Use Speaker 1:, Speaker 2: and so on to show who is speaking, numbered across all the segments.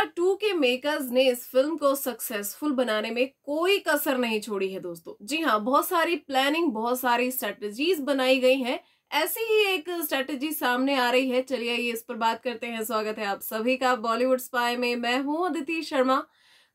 Speaker 1: Avatar two के makers ने इस फिल्म को सक्सेसफुल बनाने में कोई कसर नहीं छोड़ी है दोस्तों जी हाँ बहुत सारी प्लानिंग बहुत सारी स्ट्रेटजीज बनाई गई हैं ऐसी ही एक स्ट्रेटजी सामने आ रही है चलिए ये इस पर बात करते हैं स्वागत है आप सभी का बॉलीवुड स्पाई में मैं हूँ अदिति शर्मा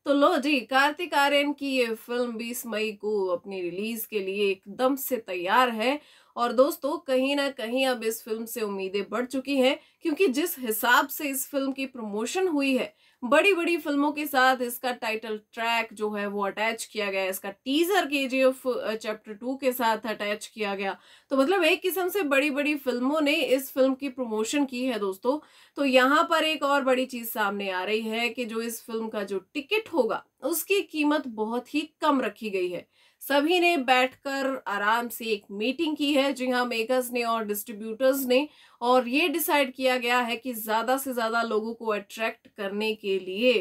Speaker 1: तो लो जी कार्तिक आर्यन की ये फिल्म 20 मई को अपनी रिलीज के लिए एकदम से तैयार है और दोस्तों कहीं ना कहीं अब इस फिल्म से उम्मीदें बढ़ चुकी हैं क्योंकि जिस हिसाब से इस फिल्म की प्रमोशन हुई है बड़ी बड़ी फिल्मों के साथ इसका टाइटल ट्रैक जो है वो अटैच किया गया इसका टीजर के जी एफ चैप्टर टू के साथ अटैच किया गया तो मतलब एक किस्म से बड़ी बड़ी फिल्मों ने इस फिल्म की प्रमोशन की है दोस्तों तो यहाँ पर एक और बड़ी चीज़ सामने आ रही है कि जो इस फिल्म का जो टिकट होगा उसकी कीमत बहुत ही कम रखी गई है सभी ने बैठकर आराम से एक मीटिंग की है जी हाँ मेकर्स ने और डिस्ट्रीब्यूटर्स ने और ये डिसाइड किया गया है कि ज़्यादा से ज़्यादा लोगों को अट्रैक्ट करने के लिए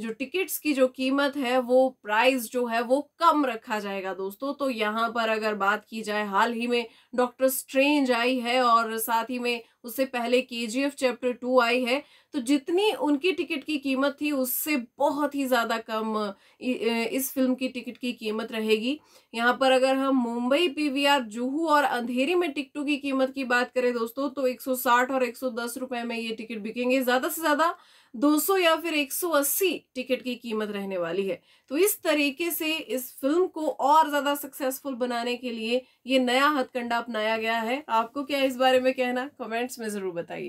Speaker 1: जो टिकट्स की जो कीमत है वो प्राइस जो है वो कम रखा जाएगा दोस्तों तो यहाँ पर अगर बात की जाए हाल ही में डॉक्टर स्ट्रेंज आई है और साथ ही में उससे पहले K G F chapter two आई है तो जितनी उनकी टिकट की कीमत थी उससे बहुत ही ज़्यादा कम इस फिल्म की टिकट की कीमत रहेगी यहाँ पर अगर हम मुंबई पी जुहू और अंधेरी में टिकटों की कीमत की बात करें दोस्तों तो 160 और 110 रुपए में ये टिकट बिकेंगे ज़्यादा से ज़्यादा 200 या फिर 180 टिकट की कीमत रहने वाली है तो इस तरीके से इस फिल्म को और ज़्यादा सक्सेसफुल बनाने के लिए ये नया हथकंडा अपनाया गया है आपको क्या इस बारे में कहना कमेंट्स में ज़रूर बताइए